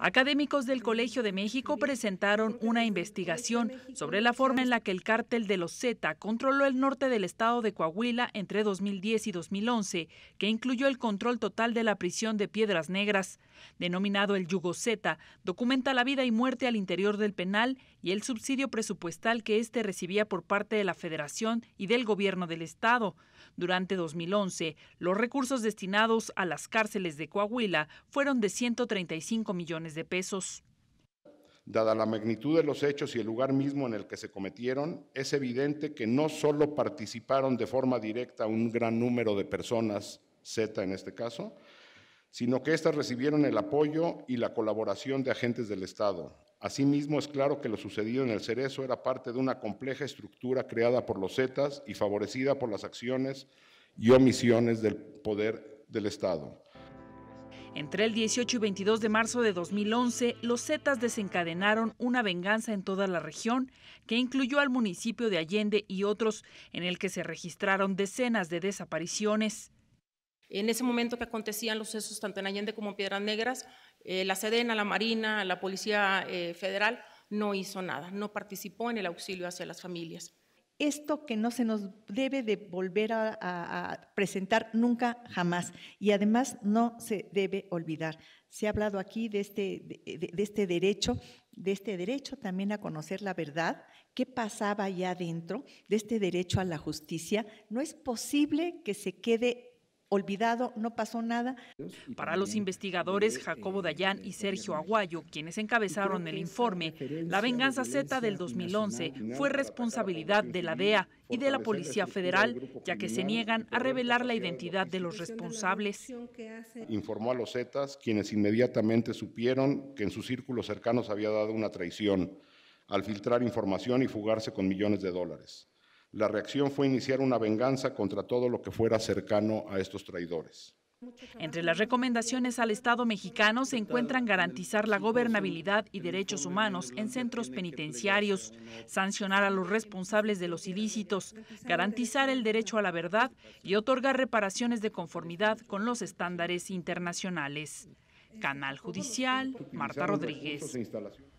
Académicos del Colegio de México presentaron una investigación sobre la forma en la que el cártel de los Z controló el norte del estado de Coahuila entre 2010 y 2011, que incluyó el control total de la prisión de Piedras Negras. Denominado el Yugo Z, documenta la vida y muerte al interior del penal y el subsidio presupuestal que éste recibía por parte de la Federación y del gobierno del estado. Durante 2011, los recursos destinados a las cárceles de Coahuila fueron de 135 millones de pesos. Dada la magnitud de los hechos y el lugar mismo en el que se cometieron, es evidente que no solo participaron de forma directa un gran número de personas, Z en este caso, sino que éstas recibieron el apoyo y la colaboración de agentes del Estado. Asimismo, es claro que lo sucedido en el Cerezo era parte de una compleja estructura creada por los Zetas y favorecida por las acciones y omisiones del poder del Estado. Entre el 18 y 22 de marzo de 2011, los Zetas desencadenaron una venganza en toda la región que incluyó al municipio de Allende y otros, en el que se registraron decenas de desapariciones. En ese momento que acontecían los sesos tanto en Allende como en Piedras Negras, eh, la Sedena, la Marina, la Policía eh, Federal no hizo nada, no participó en el auxilio hacia las familias esto que no se nos debe de volver a, presentar nunca jamás y además no se debe olvidar. Se ha hablado aquí de este, este derecho, de este derecho también a conocer la verdad, qué pasaba allá adentro, de este derecho a la justicia. No es posible que se quede olvidado, no pasó nada. Para los investigadores Jacobo eh, Dayán y Sergio Aguayo, quienes encabezaron el informe, la venganza Z del 2011 fue responsabilidad de la DEA y de la Policía Federal, ya que se niegan a revelar la identidad de los responsables. Informó a los Zetas, quienes inmediatamente supieron que en sus círculos cercanos había dado una traición al filtrar información y fugarse con millones de dólares. La reacción fue iniciar una venganza contra todo lo que fuera cercano a estos traidores. Entre las recomendaciones al Estado mexicano se encuentran garantizar la gobernabilidad y derechos humanos en centros penitenciarios, sancionar a los responsables de los ilícitos, garantizar el derecho a la verdad y otorgar reparaciones de conformidad con los estándares internacionales. Canal Judicial, Marta Rodríguez. E